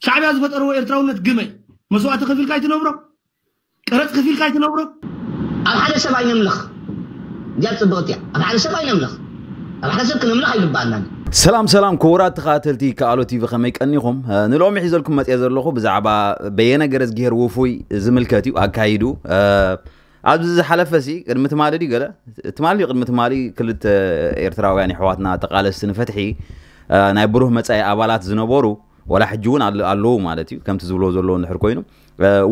شعبي هذا فتره وإلتراونت جمي مسوا أتخذ في الكايت نبرة كرت خفي الكايت نبرة على حدا سبع يملخ جات بغطيا على حدا سبع يملخ على حدا سبع يملخ هاي ببعنا سلام سلام كورات قاتلتي كالو تي في خميك انيكم نلوم يحيز لكم ما تيزر لكم بزعبا بينا قرز جهر وفوي زملكاتي واكايدو أه عاد بز حلفه سي قد متمالدي قال تمالي قد متمالي كلت ارتراو يعني حواتنا تقال السن فتحي آه نايبروه مصاي ابالات زنبورو ولا حجون ኣለው ማለት እዩ ከምቲ ዝብሎ ዘለዎ ንድሕር ኮይኑ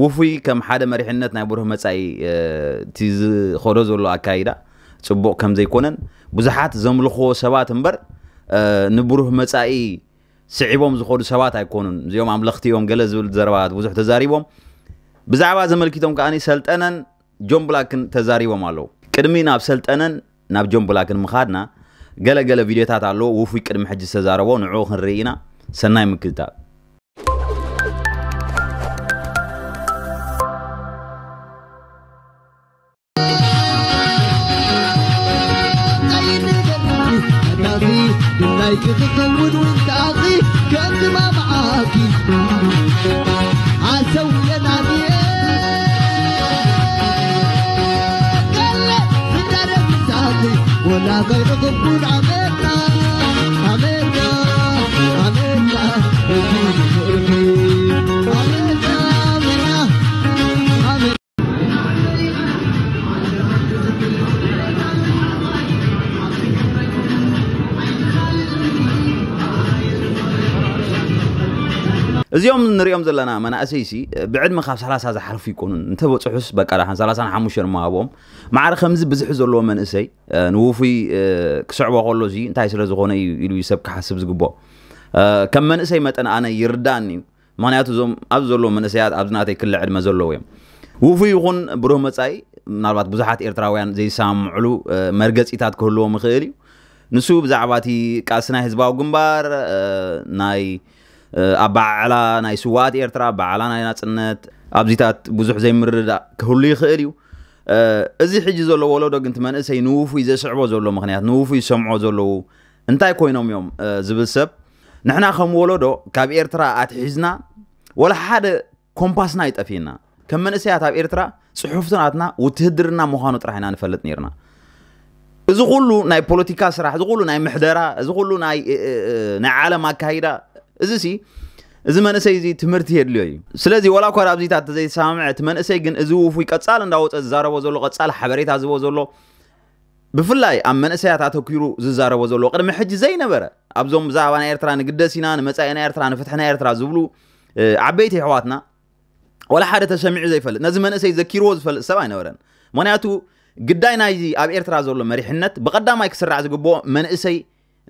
ውፉይ ከም ሓደ መሪሕነት ናይ ብሩህ መፃኢ እቲ ዝኸዶ ዘሎ ኣካይዳ ፅቡቅ ከም ዘይኮነን ብዙሓት ዘምልኽዎ ሰባት እምበር ንብሩህ መፃኢ ስዒቦም ዝኸዱ ሰባት ኣይኮኑን እዚኦም ኣምለኽቲ እዮም ገለ ዝብል ዘረባት ብዙሕ ተዛሪቦም ብዛዕባ ዘመልኪቶም ከዓኒ ሰልጠነን ጆን ብላክን ተዛሪቦም ኣለው ቅድሚ ናብ ሰልጠነን ናብ ጆን ብላክን ምኻድና ገለገለ ቪድዮታት ኣለዎ ውፉይ ቅድሚ ሕጂ ዝተዛረቦ ንዕኡ ክንርኢ ኢና سناي من كذاب عليك تطول وانت عاطي ولا غير ضب ونعم እዚኦም ንሪኦም ዘለና መናእሰይሲ ብዕድመ ካብ 30 ዝሓልፉ ይኮኑን እንተበፅሑስ በቃላሓን 35 ንመሃቦም ማዕረ ከምዚ ብዝሕ ዘለዎ መንእሰይ ንውፉይ ክስዕቦ ከሎ እዚ እንታይ ስለ ዝኾነ እዩ ኢሉ ሰብ ክሓስብ ዝግብኦ ከም መንእሰይ መጠን ኣነ ይርዳን እዩ ምክንያቱ እዞም ኣብ ዘለዎ መንእሰያት ኣብዚ ናተይ ክልዕ ዕድመ ዘለዎ እዮም ውፉይ ይኹን ብሩህ መፃኢ ምናልባት ብዙሓት ኤርትራውያን ዘይሰምዕሉ መርገፂታት ክህልዎም ይኽእል እዩ ንሱ ብዛዕባ እቲ ቃልሲ ናይ ህዝባዊ ግንባር ናይ ኣባዓላ ናይ ስዋት ኤርትራ ኣባዓላ ናይ ናፅነት ኣብዚታት ብዙሕ ዘይምርዳእ ክህሉ ይኽእል እዩ እዚ ሕጂ ዘሎ ወለዶ ግንቲ መንእሰይ ንውፉይ ዘስዕቦ ዘሎ ምክንያት ንውፉይ ዝሰምዖ ዘለው እንታይ ኮይኖም እዮም ዝብል ሰብ ንሕና ከም ወለዶ ካብ ኤርትራ ኣትሒዝና ወላ ሓደ ኮምፓስና ይጠፊና ከም መንእሰያት ኣብ ኤርትራ ፅሑፍትናትና ውትህድርና ምዃኑ ጥራሕ ኢና ንፈልጥ ነርና እዚ ኩሉ ናይ ፖለቲካ ስራሕ እዚ ኩሉ ናይ ምሕደራ እዚ ኩሉ ናይ ዓለም ኣካይዳ እዚ ሲ እዚ መንእሰይ እዚ ትምህርቲ የድልዮ እዩ ስለዚ ወላ እኳ ኣብዚታት ተዘይሰማምዐ እቲ መንእሰይ ግን እዚ ውፉይ ቀፃል እንዳወፀ ዝዛረቦ ዘሎ ቀፃል ሓበሬታ ዝቦ ዘሎ ብፍላይ ኣብ መንእሰያት ኣተኪሩ ዝዛረቦ ዘሎ ቅድሚ ሕጂ ዘይነበረ ኣብዞም ብዛዕባ ናይ ኤርትራ ንግደስ ኢና ንመፃኢና ኤርትራ ንፍትሕና ኤርትራ ዝብሉ ዓበይቲ ኣሕዋትና ወላ ሓደ ተሰሚዑ ዘይፈልጥ ነዚ መንእሰይ ዘኪርዎ ዝፈልጥ ሰብ ኣይነበረን ምክንያቱ ግዳይ ናይዚ ኣብ ኤርትራ ዘሎ መሪሕነት ብቐዳማይ ክስራዕ ዝግብኦ መንእሰይ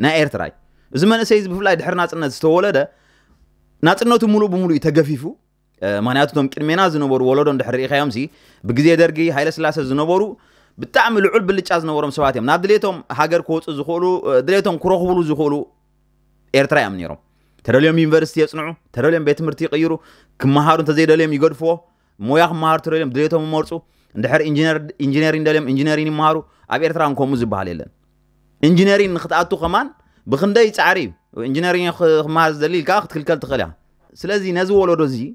ናይ ኤርትራ እዩ እዚ መንእሰይ ብፍላይ ድሕሪ ናፅነት ዝተወለደ ናፅነቱ ሙሉእ ብሙሉእ እዩ ተገፊፉ ምክንያቱ እቶም ቅድሜና ዝነበሩ ወለዶ እንድሕር ርኢካዮም ሲ ብግዜ ደርጊ ሃይለስላሴ ዝነበሩ ብጣዕሚ ልዑል ብልጫ ዝነበሮም ሰባት እዮም ናብ ድሌቶም ሃገር ክወፁ ዝኽእሉ ድሌቶም ክረኽብሉ ዝኽእሉ ኤርትራ እዮም ነይሮም ተደልዮም ዩኒቨርሲቲ የፅንዑ ተደልዮም ቤት ትምህርቲ ይቕይሩ ክመሃሩ እንተዘይደልዮም ይገድፍዎ ሞያ ክመሃሩ ተደልዮም ድሌቶም ይመርፁ እንድሕር ኢንጂነሪን ደልዮም ኢንጂነሪን ይመሃሩ ኣብ ኤርትራ ከምኡ ዝበሃል የለን ኢንጂነሪን ንክትኣቱ ከማን بخندي تعري وانجنيرين خ ما هذا دليل كأخذ كل كل تخليها سلازي نزول ورزي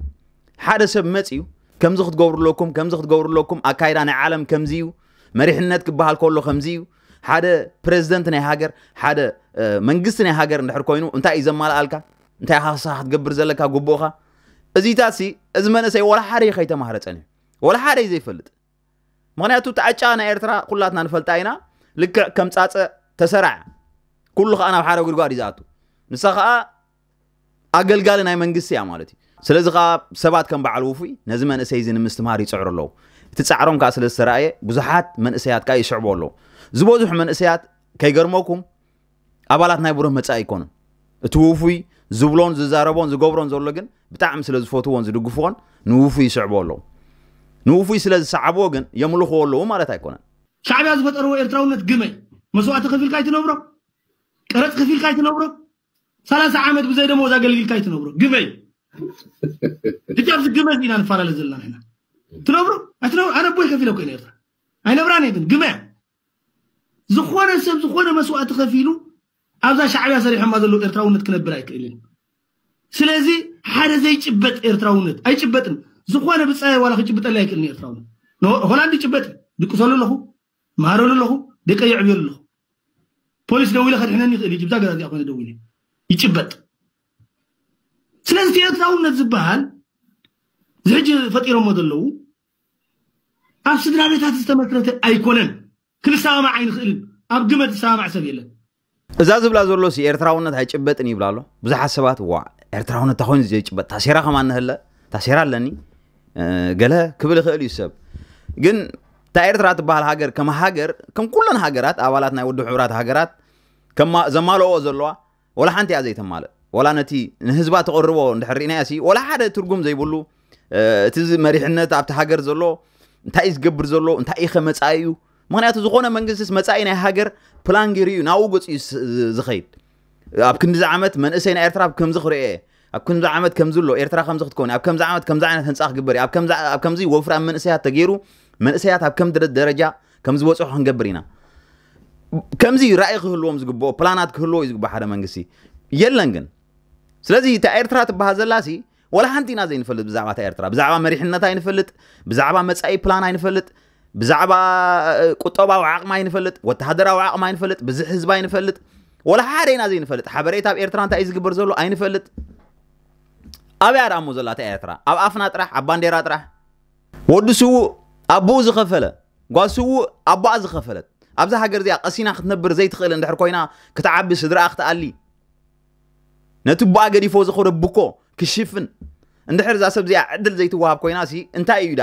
حدا سب متيو كم زخت جور لكم كم زخت جور لكم أكيد أنا عالم كم زيو مريح النت كبهال كله خم زيو حدا بريزدنت نهاجر حدا من جس نهاجر نحر كوينو انت إذا ما لقلك انت حاسة حتقبر زلك هجبوها أزي تاسي أزمان سي ولا حاري خيت مهرتني ولا حاري زي فلت ما نعطوا تعجانا إرترا كلاتنا نفلت عينا لك كم تسرع كله أنا بحارة أقول قاري ذاته نسخة أقل قال إن أي من قصي عمالتي سلز غا سبات كان بعلوفي نزما نسيزين مستمر يتسعر له تتسعرون كاسل السرائي بزحات من إسيات كاي شعبوا له زبوزح من إسيات كي قرموكم أبالات ناي بروه متسا يكون توفي زبلون زاربون زغوبرون زولغن بتعم سلز فوتوون زدقفون نوفي شعبوا له نوفي سلز سعبوغن يملخوا له ما لا تايكون شعبي أزفت أروي إلتراونت قمي مسوعة تخفي الكايت نوبرو ቀረፅ ከፊልካ ይትነብሮ ሰላሳ ዓመት ብዘይ ደሞዝ ኣገልጊልካ ይትነብሮ ግመይ ድጫብዚ ግመይ ኢና ንፈላለ ዘለና ኢና ትነብሮ ኣይትነብሮ ኣነ ቦይ ከፊለ ኮይኑ ኤርትራ ኣይነብራን የትን ግመ ዝኾነ ሰብ ዝኾነ መስዋእቲ ከፊሉ ኣብዛ ሻዕብያ ሰሪሖማ ዘሎ ኤርትራውነት ክነብር ኣይክእልን ስለዚ ሓደ ዘይጭበጥ ኤርትራውነት ኣይጭበጥን ዝኾነ ብፀ ዋላ ክጭብጠላ ኣይክእልን ኤርትራውነት ሆላንድ ይጭበጥ ድቅሰሉ ኣለኹ መሃረሉ ኣለኹ ደቀ የዕብየሉ ኣለኹ ፖሊስ ደው ኢለ ከድሕነኒ ይኽእል እዩ ገዛ እዚኣ ኮይኑ ደው ይጭበጥ ስለዚ ኤርትራውነት ዝበሃል ዝሕጂ ፈጢሮሞ ዘለዉ ኣብ ስድራ ቤታት ዝተመስረተ ኣይኮነን ክንሰማዕ ኣይንኽእልን ኣብ ግመት ዝሰማዕ ሰብ የለን እዛ ዝብላ ዘሎ ሲ ኤርትራውነት ኣይጭበጥን ይብላ ኣሎ ብዙሓት ሰባት ዋ ኤርትራውነት እንተኮይኑ ዘይጭበጥ ታሴራ ከማ ንህለ ታሴራ ኣለኒ ገለ ክብል ይኽእል እዩ ሰብ ግን تا ايرترا تبهال هاجر كم هاجر كم كلن هاجرات اوالاتنا ودو حورات هاجرات كم زمالو اوزلوا ولا حنتي ازيت مال ولا نتي نهزبا تقربو ندحرينا ياسي ولا حدا ترقم زي بولو آه، تز مريحنا تابت هاجر زلو انت ايز قبر زلو انت ايخ مصايو مغنيات زغونا منجسس مصاينا هاجر بلان غيريو ناو غوص زخيد اب كن زعمت من اسين ايرترا بكم زخري ايه اب كن زعمت كم زلو ايرترا خمزخت كوني اب كم زعمت كم زعنت هنصاخ قبري اب كم اب كم زي وفرام من اسيات تغيرو من اسيات اب كم درجه كم زوصو حنقبرينا كمزي راي كهلوم زغبو بلانات كهلو يزغبو حدا منغسي يلن كن سلازي تا ايرترا تبها زلاسي ولا حنتينا زي نفلت بزعبا تا ايرترا بزعبا مريحنتا ينفلت بزعبا مصاي بلان ينفلت بزعبا قطبا وعقما ينفلت وتهدرا وعقما ينفلت بزح حزبا ينفلت ولا حارينا زي نفلت حبريت اب ايرترا انت يزغبر زلو اينفلت ابي ارامو زلا تا ايرترا اب افنا طرح اب بانديرا طرح ودسو ኣቦኡ ዝኸፈለ ጓልስው ኣቦኣ ዝኸፈለት ኣብዛ ሃገር እዚኣ ቀሲና ክትነብር ዘይትኽእል እንድሕር ኮይና ክትዓቢ ስድራኣ ክትኣሊ ነቲ ቦኣ ገዲፎ ዝኸደ ብኮ ክሽፍን እንድሕር እዛ ሰብ እዚኣ ዕድል ዘይትወሃብ ኮይና ሲ እንታይ እዩ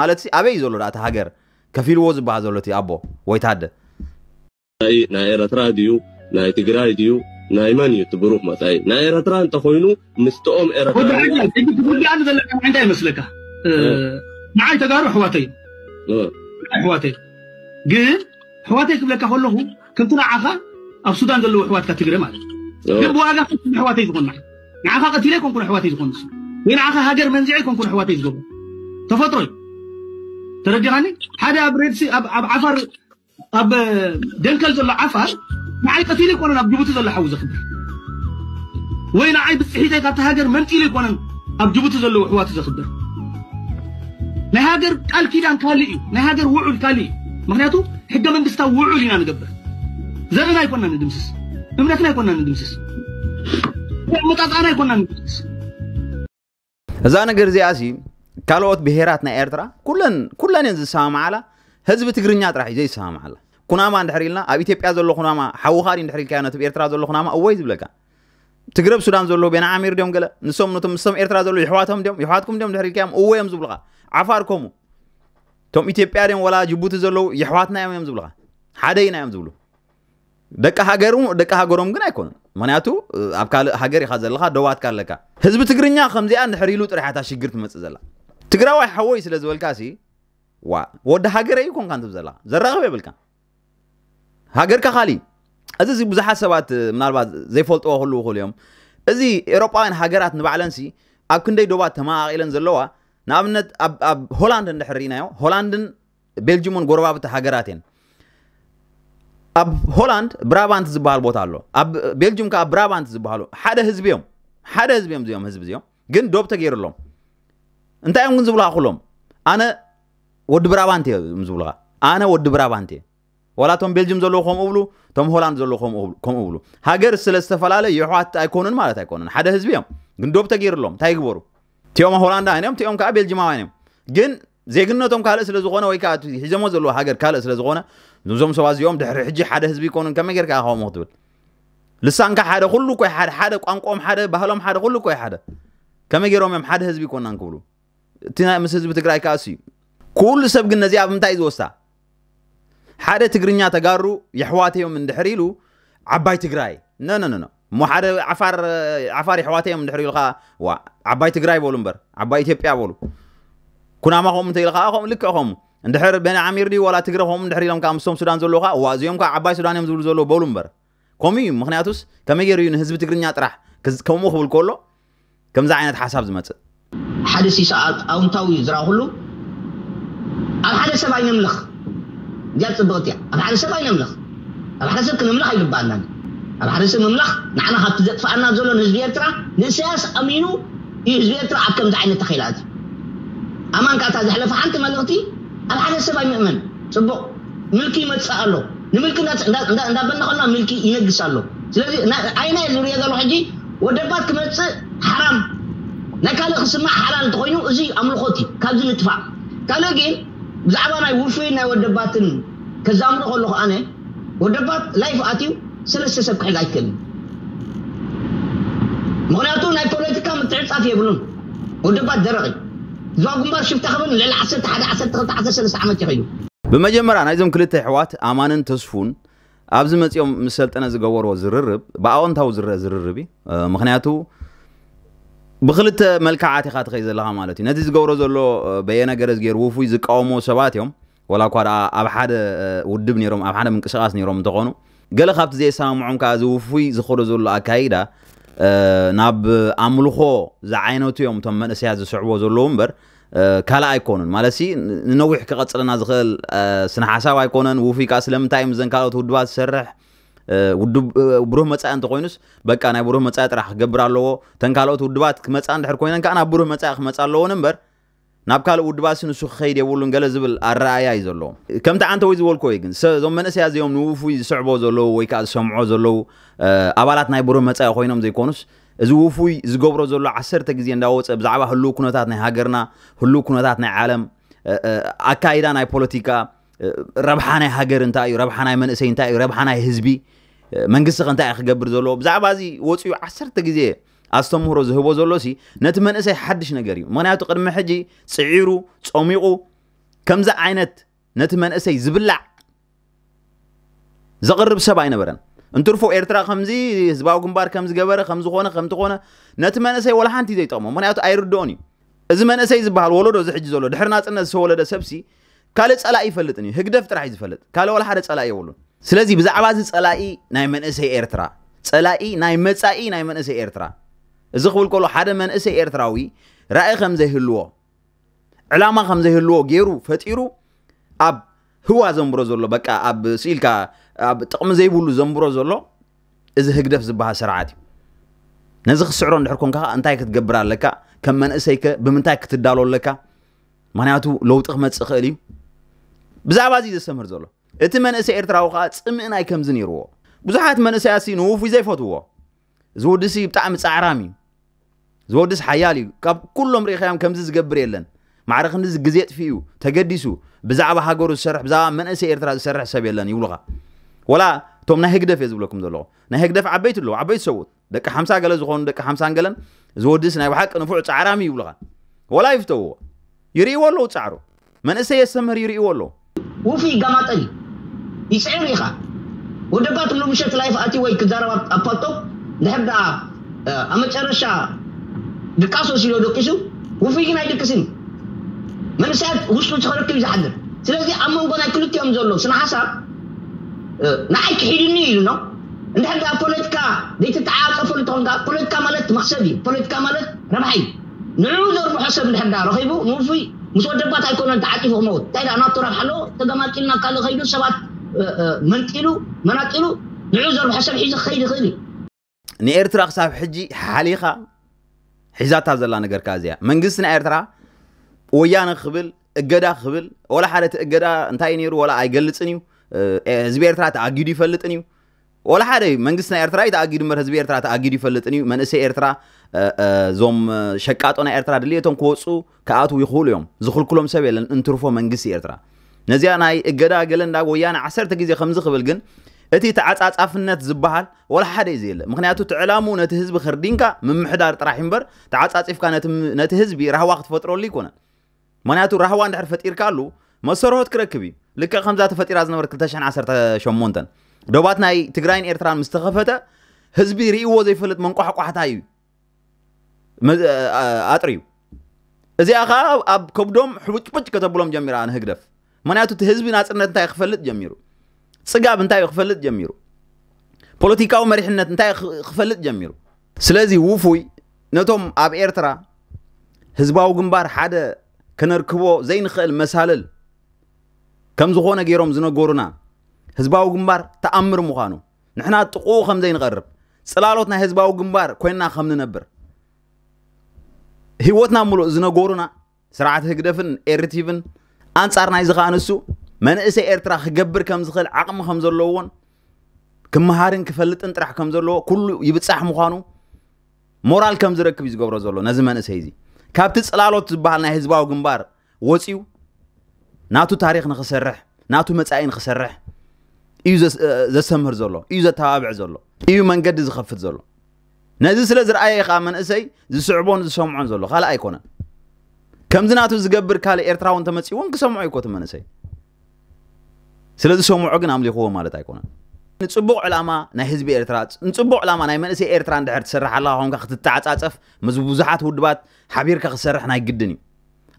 ማለት ኣበይ ዘሎ ዳ እቲ ሃገር ከፊልዎ ዝበሃል ዘሎ እቲ ኣቦ ወይ ታደ ናይ ኤረትራ ድዩ ናይ ትግራይ ድዩ ናይ መን እዩ ትብሩህ መፃኢ ናይ ኤረትራ እንተኮይኑ ምስትኦም ኤረትራ ዘለካ እንታይ ይመስለካ ንዓይ ተጋሩ ኣሕዋተይ اه. حواتك جن حواتك بلاك كله كنت نعافا أو السودان قالوا حواتك تجري مال غير اه. بواجه حواتي تكون نعافا نعم، قتيلة كون كون حواتي تكون غير عافا هاجر منزعي كون كون حواتي تقول تفضل ترجعني هذا أبريد سي أب أب عفر أب دنكل زل عفر مع القتيلة كون أنا بجبوت زل حوزة خبر وين عايب الصحيح تيجي تهاجر من تيلي كون أب جبوت زل حواتي تخبر ናይ ሃገር ቃል ኪዳን ካልእ እዩ ናይ ሃገር ውዑል ካልእ እዩ ምክንያቱ ሕገ መንግስታዊ ውዑል ኢና ንገብር ዘርና ኣይኮና ንድምስስ እምነትና ኣይኮና ንድምስስ መጣጣና ኣይኮና ንድምስስ እዛ ነገር እዚኣ ሲ ካልኦት ብሄራት ናይ ኤርትራ ኩለን ኩለን እየን ዝሰማምዓላ ህዝቢ ትግርኛ ጥራሕ እዩ ዘይሰማምዓላ ኩናማ እንድሕር ኢልና ኣብ ኢትዮጵያ ዘሎ ኩናማ ሓውኻሊ እንድሕር ኢልካዮ ነቲ ብኤርትራ ዘሎ ኩናማ እወይ ዝብለካ ትግረብ ሱዳን ዘሎ ቤንዓሚር ድዮም ገለ ንሶም ነቶም ንሶም ኤርትራ ዘሎ ይሕዋቶም ድዮም ይሕዋትኩም ድዮም ድሕሪ ኢልካዮም እወ እዮም ዝብልካ ዓፋር ከምኡ እቶም ኢትዮጵያ ድዮም ወላ ጅቡቲ ዘለዉ ይሕዋትና እዮም እዮም ዝብልካ ሓደ ኢና እዮም ዝብሉ ደቂ ሃገር ደቂ ሃገሮም ግን ኣይኮኑን ምክንያቱ ኣብ ካልእ ሃገር ኢኻ ዘለካ ደዋትካ ኣለካ ህዝቢ ትግርኛ ከምዚኣ ንድሕሪ ኢሉ ጥራሕታ ሽግር ትመፅእ ዘላ ትግራዋይ ሓወይ ስለ ዝበልካ ሲ ዋ ወዲ ሃገረ እዩ ኮንካ ንትብ ዘለካ ዘራኸብ የብልካ ሃገርካ ካሊእ እዚ እዚ ብዙሓት ሰባት ምናልባት ዘይፈልጥዎ ክህልው ይኽእሉ እዮም እዚ ኤሮጳውያን ሃገራት ንባዕለን ሲ ኣብ ክንደይ ዶባት ተመቃቂለን ዘለዋ ንኣብነት ኣብ ሆላንድ እንድሕርኢናዮ ሆላንድን ቤልጅሙን ጎረባብቲ ሃገራት እየን ኣብ ሆላንድ ብራባንት ዝበሃል ቦታ ኣሎ ኣብ ቤልጅም ከዓ ብራባንት ዝበሃሉ ሓደ ህዝቢ እዮም ሓደ ህዝቢ እዮም እዚኦም ህዝቢ እዚኦም ግን ዶብ ተገይሩሎም እንታይ እዮም ግን ዝብልካ ኩሎም ኣነ ወዲ ብራባንት እዮም ዝብልካ ኣነ ወዲ ብራባንት እየ ولا تم بلجيم زلو خم قبلو تم هولاند زلو خم قبلو كم قبلو هاجر سل استفلالة يحوات أيكونن مالت أيكونن حدا حزبيهم جندوب تغير لهم تايجبرو تيوم هولاندا عينهم تيوم كا بلجيم عينهم جن ዜግነቶም ካልእ ስለ ዝኾነ ወይ ከዓ ሒዘሞ ዘለዎ ሃገር ካልእ ስለ ዝኾነ ንዞም ሰባ እዚኦም ድሕሪ ሕጂ ሓደ ህዝቢ ይኮኑን ከመይ ጌርካ ከምኡ ክትብል ልሳንካ ሓደ ኩሉ ኮይ ሓደ ሓደ ቋንቋኦም ሓደ ባህሎም ሓደ ኩሉ ኮይ ሓደ ከመይ ገይሮም እዮም ሓደ ህዝቢ ይኮናን ክብሉ እቲ ምስ ህዝቢ ትግራይ ከዓ እዩ ኩሉ ሰብ ግን ነዚኣ ብምንታይ እዩ ዝወሳ حدا تقرنيا تقارو يحواتي من دحريلو عباي تقراي نو نو نو نو مو حدا عفار عفار يحواتي من دحريلو خا وا عباي تقراي بولمبر عباي تيبيا بولو كنا ما هم تيلقا هم لك هم دحر بين عمير دي ولا تقرا هم دحري لهم كام سوم سودان زولو خا وازيوم كا عباي سودان يوم زول زولو بولمبر كومي مخنياتوس كم يجري حزب تقرنيا تراح كم مو خبل كولو كم زعينت حساب زمت حدسي ساعات أو نتاوي زراهلو أنا حدس بعين ملخ جات سبوتيا انا حارس ما يملخ انا حارس كل يملخ اللي بعدنا انا حارس يملخ نحن حط فانا زولون هزبيترا نساس امينو هزبيترا عكم زعين التخيلات امان كانت هذه حلفه انت ما لغتي انا ما يؤمن سبو ملكي ما تسالو نملك ناس ندا ندا ندا بنقولنا ملكي ينقصالو سلزي اينا يزوري هذا الحجي ودبات كمتس حرام نكالي خصمة حلال تقوينو ازي املخوتي كالزي نتفع كالوغين ብዛዕባ ናይ ውልፈይና ወደባትን ከዛምሮ ከለኹ ኣነ ወደባት ላይፍ ኣትዩ ሰለስተ ሰብ ክሕል ኣይክእልን ምክንያቱ ናይ ፖለቲካ ምትዕፃፍ የብሉን ወደባት ደረቂ ዞባ ጉንባር ሽፍታ ኸበን ልዕሊ 1 1 13 ዓመት ይኸዩ ብመጀመርያ ናይዞም ክልተ ኣሕዋት ኣማንን ተስፉን ኣብዚ መፂኦም ምስ ሰልጠነ ዝገበሮ ዝርርብ ብኣወንታዊ ዝርአ ዝርርብ እዩ ምክንያቱ بخلت ملك عاتي خات خيز الله مالتي نتيز قورز اللو بيانا قرز غير وفوي زك اومو سبات يوم ولا قوار ابحاد ودب نيروم ابحاد من كشغاس نيروم تغونو قل خابت زي سامو عمك از وفوي زخورز اللو اكايدا أه ناب عملوخو زعينو تيوم تم من اسياز سعوز اللو مبر كلا ايكونن مالسي نوح كغتسلنا زخل أه سنحاساو ايكونن وفي كاسلم تايم زنكالو تودوات سرح ውድብ ብሩህ መፃኢ እንተኮይኑስ በቃ ናይ ብሩህ መፃኢ ጥራሕ ክገብር ኣለዎ ተን ካልኦት ውድባት ክመፃእ እንድሕር ኮይነን ከዓ ናብ ብሩህ መፃኢ ክመፃእ ኣለዎን እምበር ናብ ካልእ ውድባት ንሱ ክኸይድ የብሉን ገለ ዝብል ኣረኣያ እዩ ዘለዎ ከምቲ ዓንተ ወይ ዝበልኮ ወይ ግን እዞም መንእሰያ እዚኦም ንውፉይ ዝስዕቦ ዘለዉ ወይ ከዓ ዝሰምዖ ዘለዉ ኣባላት ናይ ብሩህ መፃኢ ኮይኖም ዘይኮኑስ እዚ ውፉይ ዝገብሮ ዘሎ ዓሰርተ ግዜ እንዳወፀ ብዛዕባ ህልው ኩነታት ናይ ሃገርና ህልው ኩነታት ናይ ዓለም ኣካይዳ ናይ ፖለቲካ ረብሓ ናይ ሃገር እንታይ እዩ ረብሓ ናይ መንእሰይ እንታይ እዩ ረብሓ ናይ ህዝቢ መንግስቲ ኸ እንታይ ክገብር ዘለዎ ብዛዕባ እዚ ወፅኡ ዓሰርተ ግዜ ኣስተምህሮ ዝህቦ ዘሎሲ ነቲ መንእሰይ ሓድሽ ነገር እዩ ምክንያቱ ቅድሚ ሕጂ ፅዒሩ ፀሚቑ ከምዚ ዓይነት ነቲ መንእሰይ ዝብላዕ ዘቕርብ ሰብ ኣይነበረን እንትርፎ ኤርትራ ከምዚ ህዝባዊ ግንባር ከም ዝገበረ ከም ዝኾነ ከም ትኾነ ነቲ መንእሰይ ወላ ሓንቲ ዘይጠቕሞ ምክንያቱ ኣይርድኦን እዩ እዚ መንእሰይ ዝበሃል ወለዶ ዝሕጂ ዘሎ ድሕሪ ናፅነት ዝተወለደ ሰብሲ ካልእ ፀላኢ ይፈልጥን እዩ ህግደፍ ጥራሕ እዩ ዝፈልጥ ካልእ ወላ ሓደ ፀላኢ የብሉን ስለዚ ብዛዕባ እዚ ፀላኢ ናይ መንእሰይ ኤርትራ ፀላኢ ናይ መፃኢ ናይ መንእሰይ ኤርትራ እዚ ክብል ከሎ ሓደ መንእሰይ ኤርትራዊ ራእይ ከም ዘይህልዎ ዕላማ ከም ዘይህልዎ ገይሩ ፈጢሩ ኣብ ህዋ ዘንብሮ ዘሎ በቃ ኣብ ስኢልካ ኣብ ጥቕሚ ዘይብሉ ዘንብሮ ዘሎ እዚ ህግደፍ ዝበሃል ስርዓት እዩ ነዚ ክስዕሮ እንድሕር ኮንካ እንታይ ክትገብር ኣለካ ከም መንእሰይ ከ ብምንታይ ክትዳሎ ኣለካ ምክንያቱ ለውጢ ክመፅእ ክእል እዩ بزعبا زي السمر زلو اتمنى اسي ارتراو خاص امن اي كم زنيرو بزحات من اسي اسي نوف وزي فتوه زودسي بتعم صعرامي زودس حيالي كاب كلهم ريخيام كمز زغبر يلن معرخن ز غزيت فيو تجديسو بزعبا هاغور السرح بزعبا من اسي ارترا السرح سب يلن يولغا ولا توم نا هيكدف يزبلكم دلو نهيك دف عبيت له عبيت سوت دك حمسا قال زخون دك حمسا قال زودس ناي بحق نفوع صعرامي يولغا ولا يفتو يري ولو صعرو من اسي يسمر يري وفي قمطي يسعر يخا ودبات من مشت لايف أتي وي كزارة أبطو نحب دا أما تشرشا دكاسو سيلو دكسو وفي جنا يدكسن من سات وشو تخرج كيف زحدر سلازي أما وبنا كل تيوم زولو سنا حسب نعيك حيدني يلو نو نحب بوليتكا ديت تعاطف بوليتكا مالت مقصدي بوليتكا مالت ربحي نعذر بحسب الحدار رخيبو نوفي مش انت عاكي تعاطف موت تايدا ناطر حلو تجمعكلنا قال خيدو سبات منقلو مناقلو نعذر بحسب حيز خيدي خيدي نيرترا صاحب حجي حليخه هذا لا نجر كازيا من منجسنا ارترا ويانا خبل اجدا خبل ولا حاله اجدا انتاي نيرو ولا ايجلصن يو حزب ارترا تاغيد يفلطن يو ولا حاله منجسنا ارترا يتاغيد مر حزب ارترا تاغيد يفلطن يو منسي ارترا زوم شکاتون ارترا دلیتون کوسو کات وی خولیم زخول کلم سبیلن انترفو منگسی ارترا نزیان های اجدا جلن داغو یان عصر تگیزی خمسه قبلگن اتی تعت عت عفنت زبحال ولا حد يزيل مخنياتو تعلامو نتهزب خردينكا من محدار طراحين بر تعت عت عفكا نت نتهزبي راه وقت فترو ليكونا مخنياتو راه وان دحر فتير كالو مسروت كركبي لك خمزه تفتير از نبر 2010 شمونتن دوبات ناي تግራይን ኤርትራን ምስተኸፈተ ህዝቢ ርእይዎ ዘይፈልጥ መንቋሕቋሕታ እዩ أطريو إذا أخا أب كبدوم حبوش بوش كتبوا لهم جميرة عن هجرف من أتو تهزبي ناس إن أنت يخفلت جميرو سجا بنتا يخفلت جميرو بوليتيكا ومريح إن أنت يخفلت جميرو سلازي ووفوي نتوم أب إيرترا هزباو جنبار حدا كنركبو زين خل مسهلل كم زخونا جيروم زنو جورنا هزباو جنبار تأمر مخانو نحنا تقو خم زين غرب سلالوتنا هزباو جنبار كوننا خم ننبر هيوتنا ملو زنا قرونا سرعة هجدفن إيرتيفن أن صارنا إذا خانسو من إسا إيرترا خجبر كم زخل عقم خمزر لون كم هارن كفلت أنت راح كم زلو كل يبتسح مخانو مورال كم زرك بيز قبر زلو نزل من إسا هذي كابتس لالو تبعنا حزب أو جنبار وسيو ناتو تاريخ نخسره ناتو متعين خسره إيو زس زسمر زلو إيو زتابع زلو إيو من قد زخفت زلو نزي سلا زرعي خا من اسي زي سعبون زي سمعون خلا اي كونا كم زناتو زي قبر كالي ايرتراون تمتسي وان كسمعو اي كوتم من اسي سلا زي سمعو اقن عملي خوه مالت اي كونا نتسبو علاما نهزبي ايرترات نتسبو علاما ناي من اسي ايرتران دعر تسرح الله هون كاخت التاعت اتف مزبوزحات ودبات حبير كاخسرح ناي قدني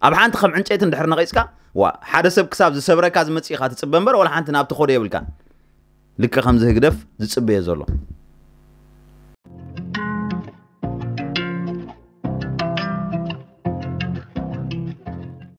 ابحان تخم عنشيتن دحر نغيسكا وا حدا سب كساب زي سبرا كاز متسي خاتت سبنبر ولا حانت ناب تخوري يبلكان لك خمزه هدف زي سبيه زلو